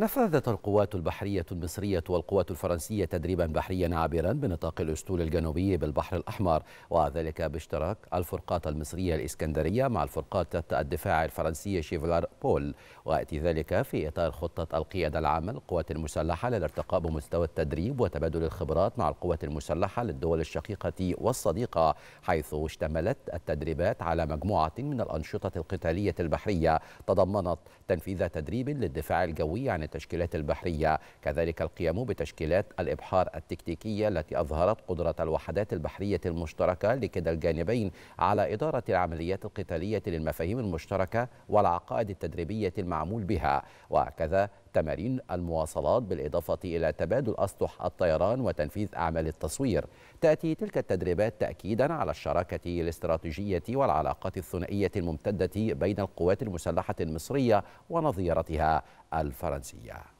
نفذت القوات البحرية المصرية والقوات الفرنسية تدريبا بحريا عابرا بنطاق الأسطول الجنوبي بالبحر الأحمر وذلك باشتراك الفرقات المصرية الإسكندرية مع الفرقات الدفاع الفرنسية شيفلار بول ويأتي ذلك في إطار خطة القيادة العامة للقوات المسلحة للارتقاء بمستوى التدريب وتبادل الخبرات مع القوات المسلحة للدول الشقيقة والصديقة حيث اشتملت التدريبات على مجموعة من الأنشطة القتالية البحرية تضمنت تنفيذ تدريب للدفاع الجوي عن التشكيلات البحرية كذلك القيام بتشكيلات الإبحار التكتيكية التي أظهرت قدرة الوحدات البحرية المشتركة لكلا الجانبين على إدارة العمليات القتالية للمفاهيم المشتركة والعقائد التدريبية المعمول بها وكذا تمارين المواصلات بالإضافة إلى تبادل أسطح الطيران وتنفيذ أعمال التصوير تأتي تلك التدريبات تأكيدا على الشراكة الاستراتيجية والعلاقات الثنائية الممتدة بين القوات المسلحة المصرية ونظيرتها الفرنسية